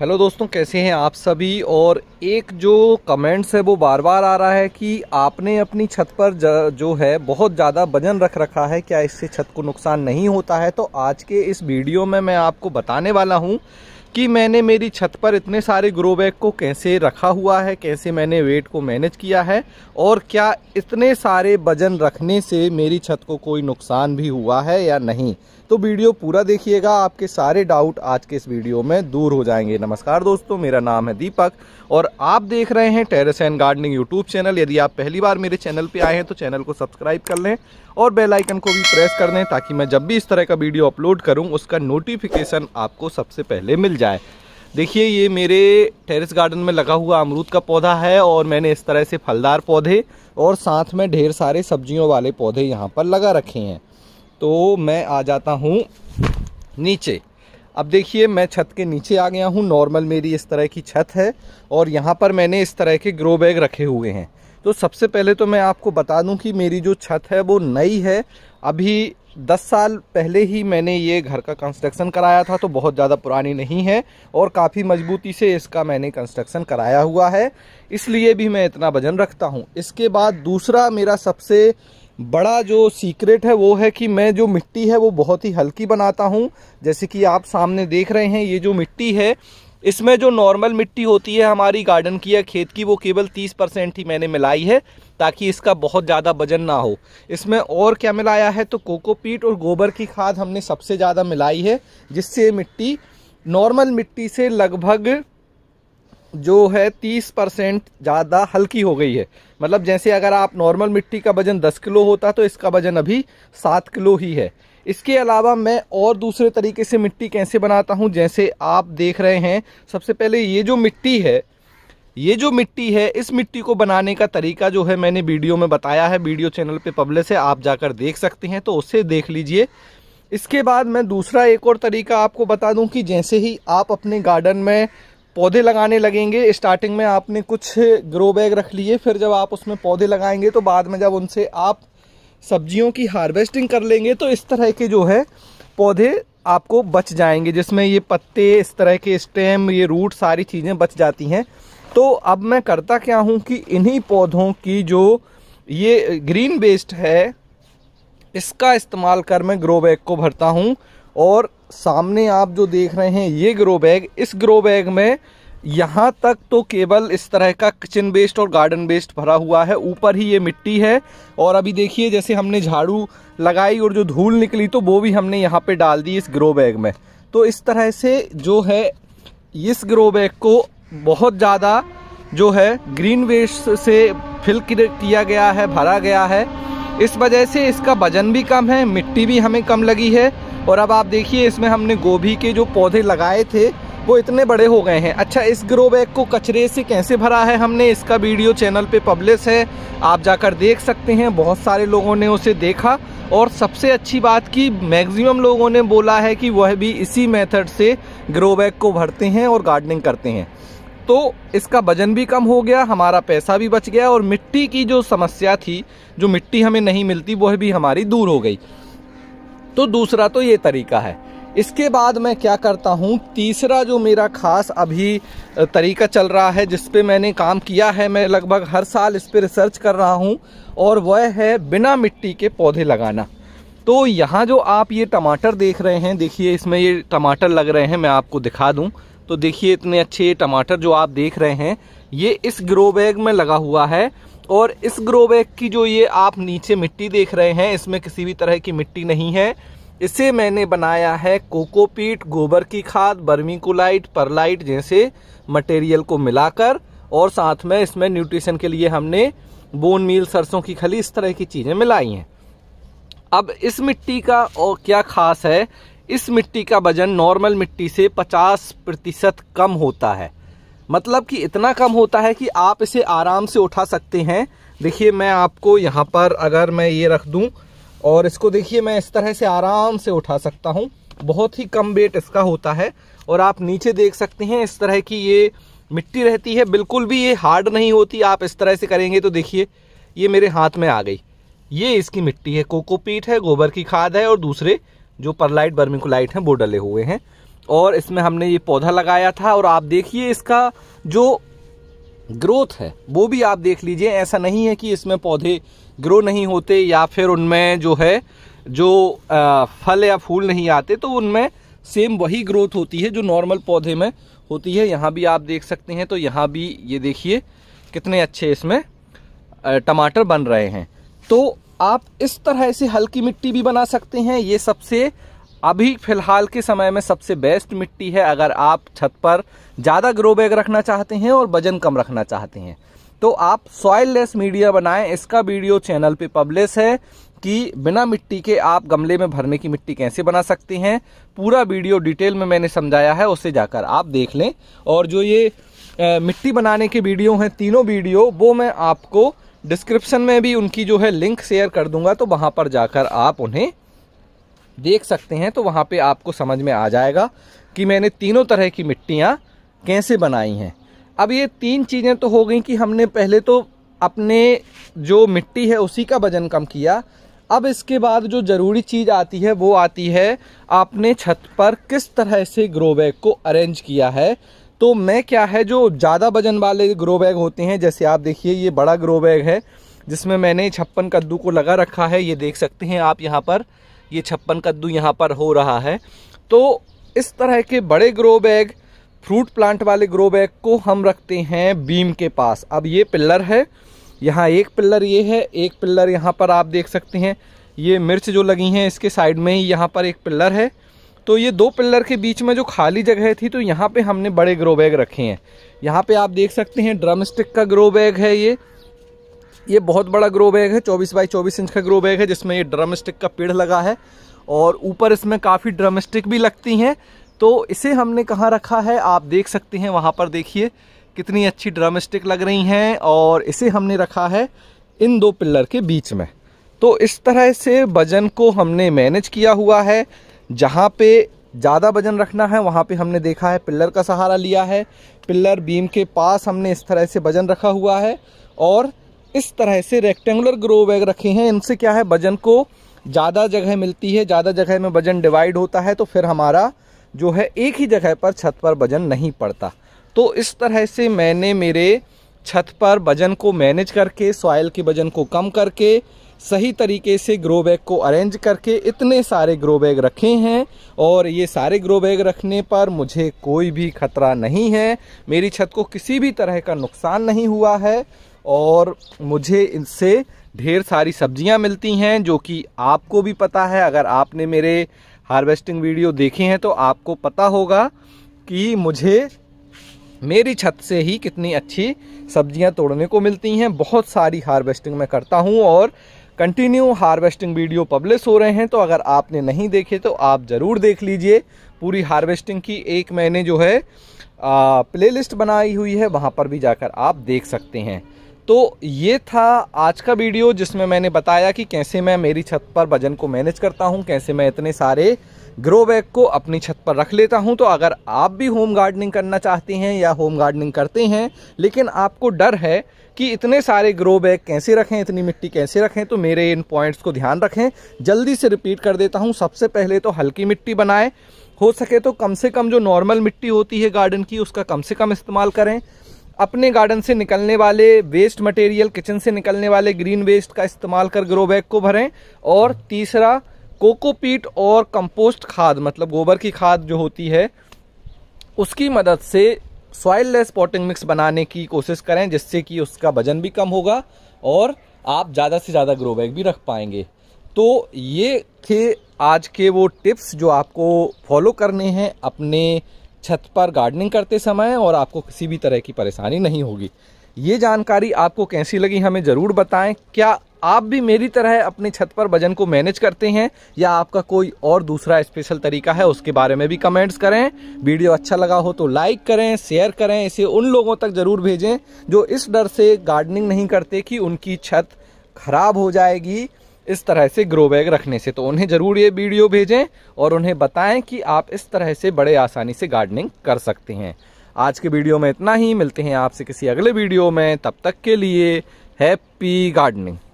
hello दोस्तों कैसे हैं आप सभी और एक जो कमेंट्स है वो बार बार आ रहा है कि आपने अपनी छत पर जो है बहुत ज़्यादा वजन रख रखा है क्या इससे छत को नुकसान नहीं होता है तो आज के इस वीडियो में मैं आपको बताने वाला हूँ कि मैंने मेरी छत पर इतने सारे ग्रो बैग को कैसे रखा हुआ है कैसे मैंने वेट को मैनेज किया है और क्या इतने सारे वजन रखने से मेरी छत को कोई नुकसान भी हुआ है या नहीं तो वीडियो पूरा देखिएगा आपके सारे डाउट आज के इस वीडियो में दूर हो जाएंगे नमस्कार दोस्तों मेरा नाम है दीपक और आप देख रहे हैं terrace and gardening YouTube channel यदि आप पहली बार मेरे चैनल पर आए हैं तो चैनल को सब्सक्राइब कर लें और बेल आइकन को भी प्रेस कर दें ताकि मैं जब भी इस तरह का वीडियो अपलोड करूं उसका नोटिफिकेशन आपको सबसे पहले मिल जाए देखिए ये मेरे टेरेस गार्डन में लगा हुआ अमरूद का पौधा है और मैंने इस तरह से फलदार पौधे और साथ में ढेर सारे सब्जियों वाले पौधे यहाँ पर लगा रखे हैं तो मैं आ जाता हूँ नीचे अब देखिए मैं छत के नीचे आ गया हूँ नॉर्मल मेरी इस तरह की छत है और यहाँ पर मैंने इस तरह के ग्रो बैग रखे हुए हैं तो सबसे पहले तो मैं आपको बता दूं कि मेरी जो छत है वो नई है अभी दस साल पहले ही मैंने ये घर का कंस्ट्रक्शन कराया था तो बहुत ज़्यादा पुरानी नहीं है और काफ़ी मजबूती से इसका मैंने कंस्ट्रक्शन कराया हुआ है इसलिए भी मैं इतना वजन रखता हूँ इसके बाद दूसरा मेरा सबसे बड़ा जो सीक्रेट है वो है कि मैं जो मिट्टी है वो बहुत ही हल्की बनाता हूँ जैसे कि आप सामने देख रहे हैं ये जो मिट्टी है इसमें जो नॉर्मल मिट्टी होती है हमारी गार्डन की या खेत की वो केवल 30 परसेंट ही मैंने मिलाई है ताकि इसका बहुत ज़्यादा वजन ना हो इसमें और क्या मिलाया है तो कोकोपीट और गोबर की खाद हमने सबसे ज़्यादा मिलाई है जिससे मिट्टी नॉर्मल मिट्टी से लगभग जो है तीस परसेंट ज़्यादा हल्की हो गई है मतलब जैसे अगर आप नॉर्मल मिट्टी का वजन दस किलो होता तो इसका वजन अभी सात किलो ही है इसके अलावा मैं और दूसरे तरीके से मिट्टी कैसे बनाता हूँ जैसे आप देख रहे हैं सबसे पहले ये जो मिट्टी है ये जो मिट्टी है इस मिट्टी को बनाने का तरीका जो है मैंने वीडियो में बताया है वीडियो चैनल पे पब्लिश है आप जाकर देख सकते हैं तो उससे देख लीजिए इसके बाद मैं दूसरा एक और तरीका आपको बता दूं कि जैसे ही आप अपने गार्डन में पौधे लगाने लगेंगे स्टार्टिंग में आपने कुछ ग्रो बैग रख लिए फिर जब आप उसमें पौधे लगाएंगे तो बाद में जब उनसे आप सब्जियों की हार्वेस्टिंग कर लेंगे तो इस तरह के जो है पौधे आपको बच जाएंगे जिसमें ये पत्ते इस तरह के स्टेम ये रूट सारी चीज़ें बच जाती हैं तो अब मैं करता क्या हूँ कि इन्हीं पौधों की जो ये ग्रीन वेस्ट है इसका इस्तेमाल कर मैं ग्रो बैग को भरता हूँ और सामने आप जो देख रहे हैं ये ग्रो बैग इस ग्रो बैग में यहाँ तक तो केवल इस तरह का किचन बेस्ड और गार्डन बेस्ड भरा हुआ है ऊपर ही ये मिट्टी है और अभी देखिए जैसे हमने झाड़ू लगाई और जो धूल निकली तो वो भी हमने यहाँ पे डाल दी इस ग्रो बैग में तो इस तरह से जो है इस ग्रो बैग को बहुत ज़्यादा जो है ग्रीन वेस्ट से फिल किया गया है भरा गया है इस वजह से इसका वजन भी कम है मिट्टी भी हमें कम लगी है और अब आप देखिए इसमें हमने गोभी के जो पौधे लगाए थे वो इतने बड़े हो गए हैं अच्छा इस ग्रो बैग को कचरे से कैसे भरा है हमने इसका वीडियो चैनल पे पब्लिश है आप जाकर देख सकते हैं बहुत सारे लोगों ने उसे देखा और सबसे अच्छी बात कि मैक्सिमम लोगों ने बोला है कि वह भी इसी मेथड से ग्रो बैग को भरते हैं और गार्डनिंग करते हैं तो इसका वजन भी कम हो गया हमारा पैसा भी बच गया और मिट्टी की जो समस्या थी जो मिट्टी हमें नहीं मिलती वह भी हमारी दूर हो गई तो दूसरा तो ये तरीका है इसके बाद मैं क्या करता हूँ तीसरा जो मेरा खास अभी तरीका चल रहा है जिस पे मैंने काम किया है मैं लगभग हर साल इस पर रिसर्च कर रहा हूँ और वह है बिना मिट्टी के पौधे लगाना तो यहाँ जो आप ये टमाटर देख रहे हैं देखिए इसमें ये टमाटर लग रहे हैं मैं आपको दिखा दूँ तो देखिए इतने अच्छे टमाटर जो आप देख रहे हैं ये इस ग्रो बैग में लगा हुआ है और इस ग्रो बैग की जो ये आप नीचे मिट्टी देख रहे हैं इसमें किसी भी तरह की मिट्टी नहीं है इसे मैंने बनाया है कोकोपीट गोबर की खाद बर्मीकोलाइट परलाइट जैसे मटेरियल को मिलाकर और साथ में इसमें न्यूट्रिशन के लिए हमने बोन मील सरसों की खली इस तरह की चीज़ें मिलाई हैं अब इस मिट्टी का और क्या खास है इस मिट्टी का वजन नॉर्मल मिट्टी से 50 प्रतिशत कम होता है मतलब कि इतना कम होता है कि आप इसे आराम से उठा सकते हैं देखिए मैं आपको यहाँ पर अगर मैं ये रख दूँ और इसको देखिए मैं इस तरह से आराम से उठा सकता हूँ बहुत ही कम वेट इसका होता है और आप नीचे देख सकते हैं इस तरह की ये मिट्टी रहती है बिल्कुल भी ये हार्ड नहीं होती आप इस तरह से करेंगे तो देखिए ये मेरे हाथ में आ गई ये इसकी मिट्टी है कोकोपीट है गोबर की खाद है और दूसरे जो परलाइट बर्मिकोलाइट हैं वो डले हुए हैं और इसमें हमने ये पौधा लगाया था और आप देखिए इसका जो ग्रोथ है वो भी आप देख लीजिए ऐसा नहीं है कि इसमें पौधे ग्रो नहीं होते या फिर उनमें जो है जो फल या फूल नहीं आते तो उनमें सेम वही ग्रोथ होती है जो नॉर्मल पौधे में होती है यहाँ भी आप देख सकते हैं तो यहाँ भी ये देखिए कितने अच्छे इसमें टमाटर बन रहे हैं तो आप इस तरह से हल्की मिट्टी भी बना सकते हैं ये सबसे अभी फिलहाल के समय में सबसे बेस्ट मिट्टी है अगर आप छत पर ज़्यादा ग्रो बैग रखना चाहते हैं और वजन कम रखना चाहते हैं तो आप सॉयल लेस मीडिया बनाएं इसका वीडियो चैनल पे पब्लिश है कि बिना मिट्टी के आप गमले में भरने की मिट्टी कैसे बना सकते हैं पूरा वीडियो डिटेल में मैंने समझाया है उसे जाकर आप देख लें और जो ये ए, मिट्टी बनाने के वीडियो हैं तीनों वीडियो वो मैं आपको डिस्क्रिप्शन में भी उनकी जो है लिंक शेयर कर दूंगा तो वहाँ पर जाकर आप उन्हें देख सकते हैं तो वहाँ पे आपको समझ में आ जाएगा कि मैंने तीनों तरह की मिट्टियाँ कैसे बनाई हैं अब ये तीन चीज़ें तो हो गई कि हमने पहले तो अपने जो मिट्टी है उसी का वजन कम किया अब इसके बाद जो ज़रूरी चीज़ आती है वो आती है आपने छत पर किस तरह से ग्रो बैग को अरेंज किया है तो मैं क्या है जो ज़्यादा वजन वाले ग्रो बैग होते हैं जैसे आप देखिए ये बड़ा ग्रो बैग है जिसमें मैंने छप्पन कद्दू को लगा रखा है ये देख सकते हैं आप यहाँ पर ये छप्पन कद्दू यहाँ पर हो रहा है तो इस तरह के बड़े ग्रो बैग फ्रूट प्लांट वाले ग्रो बैग को हम रखते हैं बीम के पास अब ये पिल्लर है यहाँ एक पिल्लर ये है एक पिल्लर यहाँ पर आप देख सकते हैं ये मिर्च जो लगी हैं इसके साइड में ही यहाँ पर एक पिल्लर है तो ये दो पिल्लर के बीच में जो खाली जगह थी तो यहाँ पे हमने बड़े ग्रो बैग रखे हैं यहाँ पे आप देख सकते हैं ड्रम स्टिक का ग्रो बैग है ये ये बहुत बड़ा ग्रो बैग है 24 बाई 24 इंच का ग्रो बैग है जिसमें ये ड्रम स्टिक का पेड़ लगा है और ऊपर इसमें काफ़ी ड्रम स्टिक भी लगती हैं तो इसे हमने कहाँ रखा है आप देख सकते हैं वहाँ पर देखिए कितनी अच्छी ड्रम स्टिक लग रही हैं और इसे हमने रखा है इन दो पिल्लर के बीच में तो इस तरह से वजन को हमने मैनेज किया हुआ है जहाँ पे ज़्यादा वजन रखना है वहाँ पे हमने देखा है पिल्लर का सहारा लिया है पिल्लर बीम के पास हमने इस तरह से वजन रखा हुआ है और इस तरह से रेक्टेंगुलर ग्रो बैग रखे हैं इनसे क्या है वजन को ज़्यादा जगह मिलती है ज़्यादा जगह में वजन डिवाइड होता है तो फिर हमारा जो है एक ही जगह पर छत पर वजन नहीं पड़ता तो इस तरह से मैंने मेरे छत पर वजन को मैनेज करके सॉयल के वजन को कम करके सही तरीके से ग्रो बैग को अरेंज करके इतने सारे ग्रो बैग रखे हैं और ये सारे ग्रो बैग रखने पर मुझे कोई भी खतरा नहीं है मेरी छत को किसी भी तरह का नुकसान नहीं हुआ है और मुझे इनसे ढेर सारी सब्जियां मिलती हैं जो कि आपको भी पता है अगर आपने मेरे हार्वेस्टिंग वीडियो देखे हैं तो आपको पता होगा कि मुझे मेरी छत से ही कितनी अच्छी सब्जियां तोड़ने को मिलती हैं बहुत सारी हार्वेस्टिंग मैं करता हूं और कंटिन्यू हार्वेस्टिंग वीडियो पब्लिश हो रहे हैं तो अगर आपने नहीं देखे तो आप ज़रूर देख लीजिए पूरी हार्वेस्टिंग की एक मैंने जो है प्लेलिस्ट बनाई हुई है वहाँ पर भी जाकर आप देख सकते हैं तो ये था आज का वीडियो जिसमें मैंने बताया कि कैसे मैं मेरी छत पर वजन को मैनेज करता हूँ कैसे मैं इतने सारे ग्रो बैग को अपनी छत पर रख लेता हूं तो अगर आप भी होम गार्डनिंग करना चाहते हैं या होम गार्डनिंग करते हैं लेकिन आपको डर है कि इतने सारे ग्रो बैग कैसे रखें इतनी मिट्टी कैसे रखें तो मेरे इन पॉइंट्स को ध्यान रखें जल्दी से रिपीट कर देता हूं सबसे पहले तो हल्की मिट्टी बनाएं हो सके तो कम से कम जो नॉर्मल मिट्टी होती है गार्डन की उसका कम से कम इस्तेमाल करें अपने गार्डन से निकलने वाले वेस्ट मटेरियल किचन से निकलने वाले ग्रीन वेस्ट का इस्तेमाल कर ग्रो बैग को भरें और तीसरा कोकोपीट और कंपोस्ट खाद मतलब गोबर की खाद जो होती है उसकी मदद से सॉइल लेस पॉटिंग मिक्स बनाने की कोशिश करें जिससे कि उसका वजन भी कम होगा और आप ज़्यादा से ज़्यादा ग्रो बैग भी रख पाएंगे तो ये थे आज के वो टिप्स जो आपको फॉलो करने हैं अपने छत पर गार्डनिंग करते समय और आपको किसी भी तरह की परेशानी नहीं होगी ये जानकारी आपको कैसी लगी हमें ज़रूर बताएं क्या आप भी मेरी तरह अपनी छत पर वजन को मैनेज करते हैं या आपका कोई और दूसरा स्पेशल तरीका है उसके बारे में भी कमेंट्स करें वीडियो अच्छा लगा हो तो लाइक करें शेयर करें इसे उन लोगों तक ज़रूर भेजें जो इस डर से गार्डनिंग नहीं करते कि उनकी छत खराब हो जाएगी इस तरह से ग्रो बैग रखने से तो उन्हें ज़रूर ये वीडियो भेजें और उन्हें बताएं कि आप इस तरह से बड़े आसानी से गार्डनिंग कर सकते हैं आज के वीडियो में इतना ही मिलते हैं आपसे किसी अगले वीडियो में तब तक के लिए हैप्पी गार्डनिंग